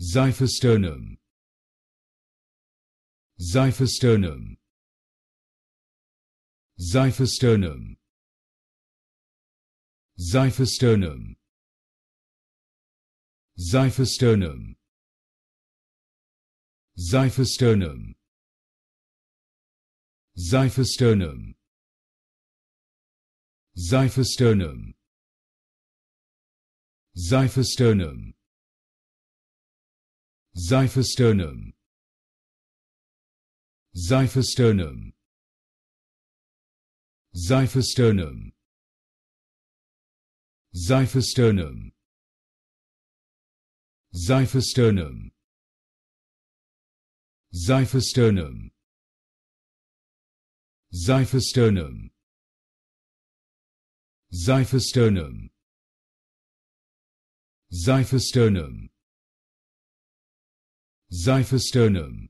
Xyphostonum Xyphostonum Xyphostonum Xyphostonum Xyphostonum Xyphostonum Xyphostonum Xyphostonum Xyphostonum Xyphosternum Xyphosternum Xyphosternum Xyphosternum Xyphosternum Xyphosternum Xyphosternum Xyphosternum Xyphostonum